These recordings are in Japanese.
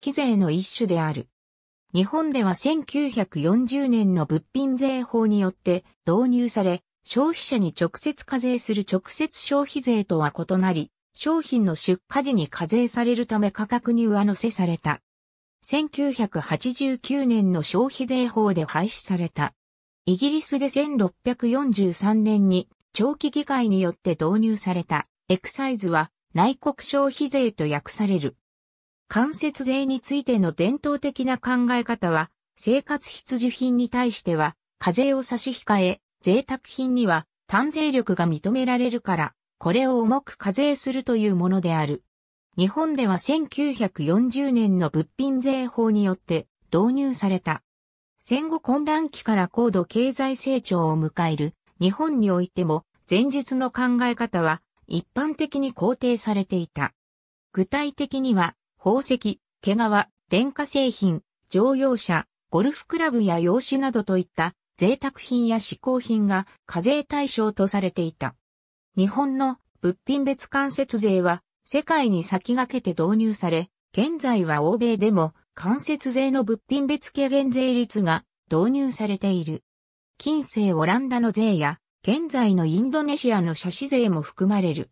帰税の一種である。日本では1940年の物品税法によって導入され、消費者に直接課税する直接消費税とは異なり、商品の出荷時に課税されるため価格に上乗せされた。1989年の消費税法で廃止された。イギリスで1643年に長期議会によって導入されたエクサイズは内国消費税と訳される。間接税についての伝統的な考え方は、生活必需品に対しては、課税を差し控え、贅沢品には、単税力が認められるから、これを重く課税するというものである。日本では1940年の物品税法によって導入された。戦後混乱期から高度経済成長を迎える日本においても前述の考え方は一般的に肯定されていた。具体的には宝石、毛皮、電化製品、乗用車、ゴルフクラブや用紙などといった贅沢品や嗜好品が課税対象とされていた。日本の物品別間接税は世界に先駆けて導入され、現在は欧米でも間接税の物品別軽減税率が導入されている。近世オランダの税や現在のインドネシアの車種税も含まれる。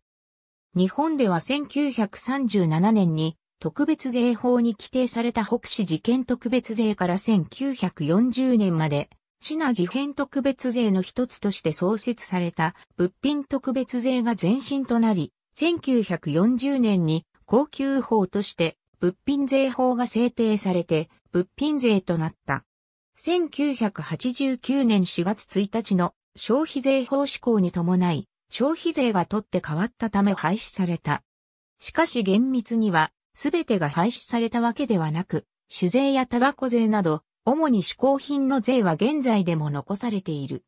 日本では1937年に特別税法に規定された北市事件特別税から1940年まで、市内事変特別税の一つとして創設された物品特別税が前身となり、1940年に高級法として物品税法が制定されて物品税となった。1989年4月1日の消費税法施行に伴い消費税が取って変わったため廃止された。しかし厳密にはすべてが廃止されたわけではなく、酒税やタバコ税など、主に嗜好品の税は現在でも残されている。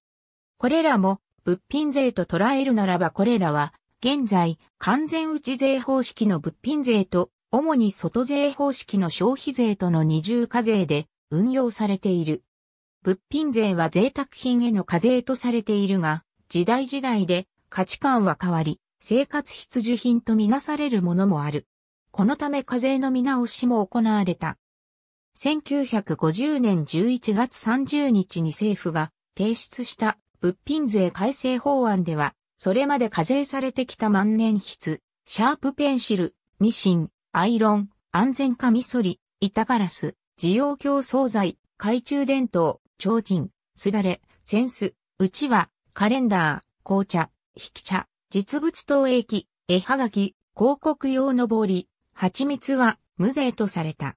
これらも物品税と捉えるならばこれらは、現在、完全内税方式の物品税と、主に外税方式の消費税との二重課税で運用されている。物品税は贅沢品への課税とされているが、時代時代で価値観は変わり、生活必需品とみなされるものもある。このため課税の見直しも行われた。1950年11月30日に政府が提出した物品税改正法案では、それまで課税されてきた万年筆、シャープペンシル、ミシン、アイロン、安全カミソリ、板ガラス、需要競争剤、懐中電灯、提灯、すだれ、センス、うちわ、カレンダー、紅茶、引き茶、実物投影機、絵はがき、広告用のぼり、蜂蜜は無税とされた。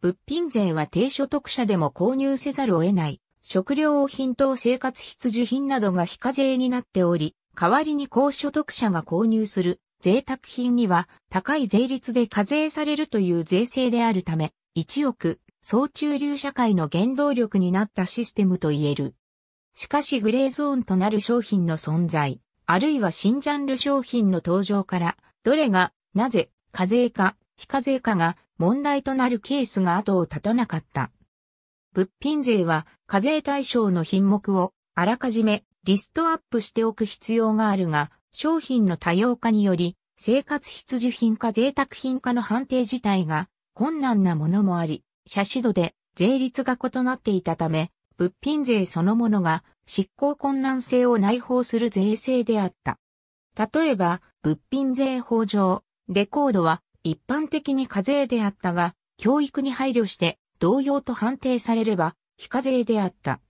物品税は低所得者でも購入せざるを得ない、食料品等生活必需品などが非課税になっており、代わりに高所得者が購入する贅沢品には高い税率で課税されるという税制であるため、一億、総中流社会の原動力になったシステムと言える。しかしグレーゾーンとなる商品の存在、あるいは新ジャンル商品の登場から、どれが、なぜ、課税か、非課税かが問題となるケースが後を絶たなかった。物品税は課税対象の品目をあらかじめリストアップしておく必要があるが、商品の多様化により生活必需品か贅沢品かの判定自体が困難なものもあり、写真度で税率が異なっていたため、物品税そのものが執行困難性を内包する税制であった。例えば、物品税法上、レコードは一般的に課税であったが、教育に配慮して同様と判定されれば非課税であった。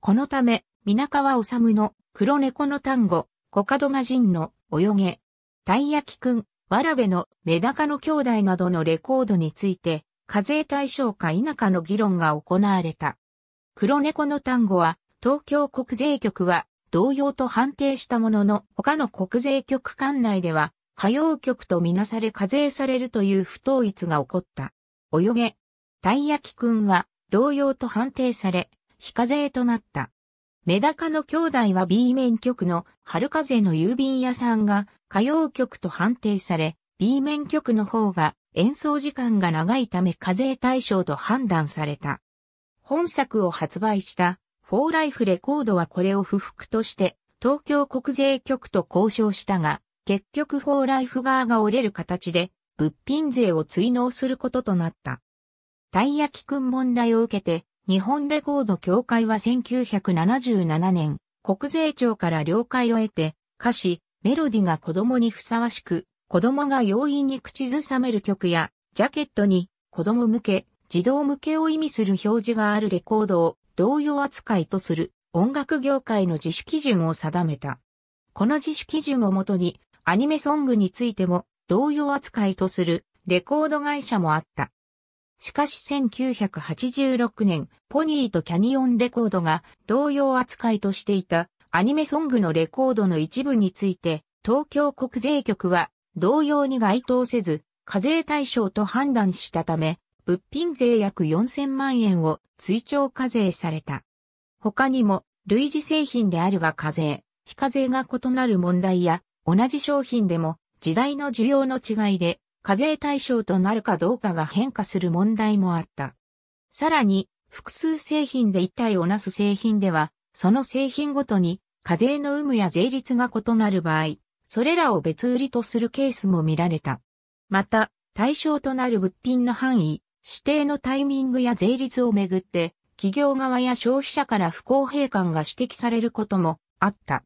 このため、皆川治の黒猫の単語、コカドマジンの泳げ、たい焼きくん、わらべのメダカの兄弟などのレコードについて、課税対象か否かの議論が行われた。黒猫の単語は、東京国税局は同様と判定したものの、他の国税局管内では、歌謡曲とみなされ課税されるという不統一が起こった。泳げ、たいやきくんは同様と判定され、非課税となった。メダカの兄弟は B 面局の春風の郵便屋さんが歌謡曲と判定され、B 面局の方が演奏時間が長いため課税対象と判断された。本作を発売したフォーライフレコードはこれを不服として東京国税局と交渉したが、結局フォーライフ側が折れる形で物品税を追納することとなった。たい焼きくん問題を受けて、日本レコード協会は1977年、国税庁から了解を得て、歌詞、メロディが子供にふさわしく、子供が容易に口ずさめる曲や、ジャケットに子供向け、児童向けを意味する表示があるレコードを同様扱いとする音楽業界の自主基準を定めた。この自主基準をもとにアニメソングについても同様扱いとするレコード会社もあった。しかし1986年、ポニーとキャニオンレコードが同様扱いとしていたアニメソングのレコードの一部について、東京国税局は同様に該当せず、課税対象と判断したため、物品税約4000万円を追徴課税された。他にも、類似製品であるが課税、非課税が異なる問題や、同じ商品でも時代の需要の違いで課税対象となるかどうかが変化する問題もあった。さらに、複数製品で一体をなす製品では、その製品ごとに課税の有無や税率が異なる場合、それらを別売りとするケースも見られた。また、対象となる物品の範囲、指定のタイミングや税率をめぐって、企業側や消費者から不公平感が指摘されることもあった。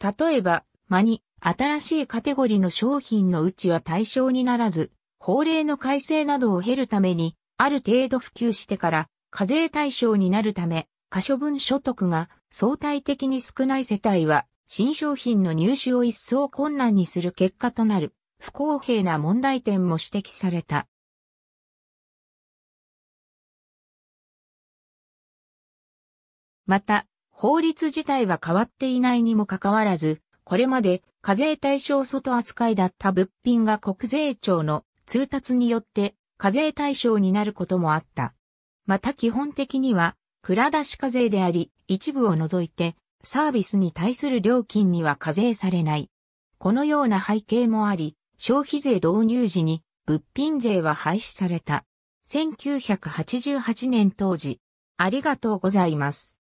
例えば、マニ、新しいカテゴリの商品のうちは対象にならず、法令の改正などを経るために、ある程度普及してから課税対象になるため、可処分所得が相対的に少ない世帯は、新商品の入手を一層困難にする結果となる、不公平な問題点も指摘された。また、法律自体は変わっていないにもかかわらず、これまで課税対象外扱いだった物品が国税庁の通達によって課税対象になることもあった。また基本的には、蔵出し課税であり、一部を除いて、サービスに対する料金には課税されない。このような背景もあり、消費税導入時に物品税は廃止された。1988年当時。ありがとうございます。